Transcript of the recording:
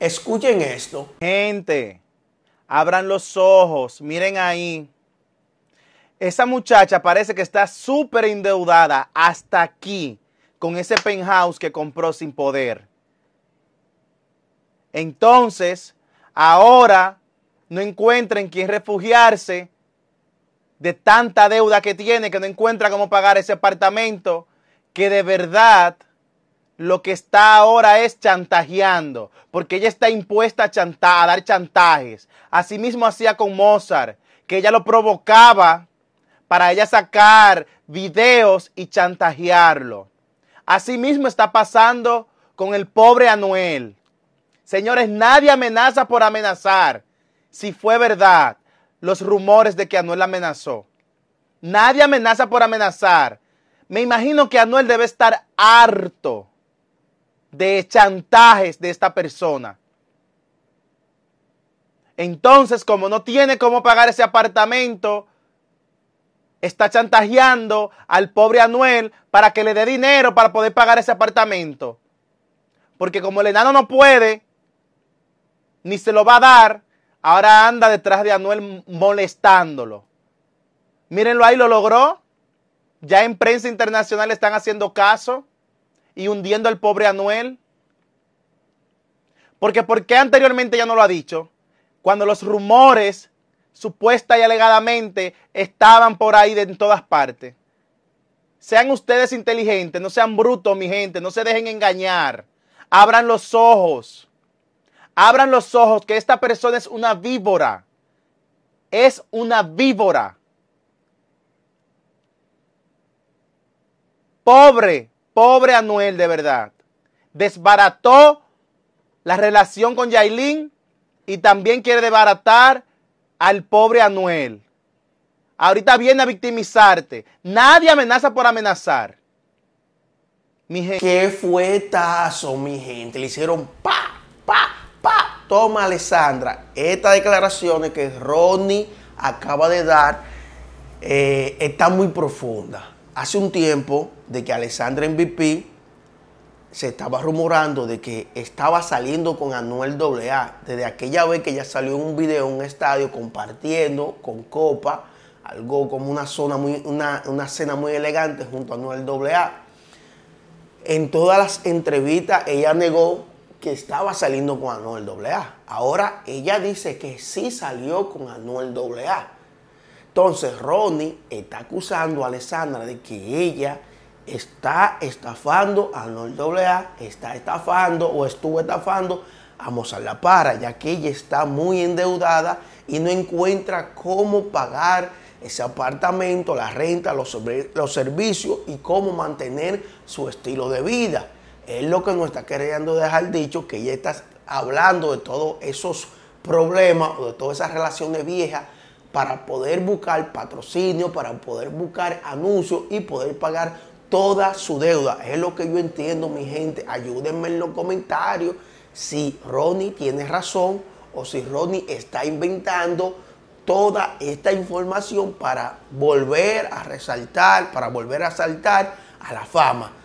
Escuchen esto. Gente, abran los ojos, miren ahí. Esa muchacha parece que está súper endeudada hasta aquí con ese penthouse que compró sin poder. Entonces, ahora no encuentra en quién refugiarse de tanta deuda que tiene, que no encuentra cómo pagar ese apartamento, que de verdad lo que está ahora es chantajeando, porque ella está impuesta a, dar chantajes. Asimismo hacía con Mozart, que ella lo provocaba para ella sacar videos y chantajearlo. Asimismo está pasando con el pobre Anuel. Señores, nadie amenaza por amenazar. Si fue verdad los rumores de que Anuel amenazó. Nadie amenaza por amenazar. Me imagino que Anuel debe estar harto de chantajes de esta persona. Entonces, como no tiene cómo pagar ese apartamento, está chantajeando al pobre Anuel para que le dé dinero para poder pagar ese apartamento. Porque como el enano no puede, ni se lo va a dar, ahora anda detrás de Anuel molestándolo. Mírenlo ahí, lo logró. Ya en prensa internacional están haciendo caso y hundiendo al pobre Anuel? Porque ¿por qué anteriormente ya no lo ha dicho? Cuando los rumores supuesta y alegadamente estaban por ahí de, en todas partes. Sean ustedes inteligentes, no sean brutos, mi gente, no se dejen engañar. Abran los ojos. Abran los ojos que esta persona es una víbora. Es una víbora. Pobre, Pobre Anuel, de verdad. Desbarató la relación con Yailin y también quiere desbaratar al pobre Anuel. Ahorita viene a victimizarte. Nadie amenaza por amenazar. Mi gente. ¿Qué fue mi gente? Le hicieron pa, pa, pa. Toma, Alessandra. Estas declaraciones que Ronnie acaba de dar eh, están muy profundas hace un tiempo de que Alessandra MVP se estaba rumorando de que estaba saliendo con Anuel AA. Desde aquella vez que ya salió en un video en un estadio compartiendo con Copa, algo como una, zona muy, una, una cena muy elegante junto a Anuel AA. En todas las entrevistas ella negó que estaba saliendo con Anuel AA. Ahora ella dice que sí salió con Anuel AA. Entonces Ronnie está acusando a Alessandra de que ella está estafando a Nord A, está estafando o estuvo estafando a Mozart La Para, ya que ella está muy endeudada y no encuentra cómo pagar ese apartamento, la renta, los, los servicios y cómo mantener su estilo de vida. Es lo que nos está queriendo dejar dicho, que ella está hablando de todos esos problemas o de todas esas relaciones viejas para poder buscar patrocinio, para poder buscar anuncios y poder pagar toda su deuda. Es lo que yo entiendo, mi gente. Ayúdenme en los comentarios si Ronnie tiene razón o si Ronnie está inventando toda esta información para volver a resaltar, para volver a saltar a la fama.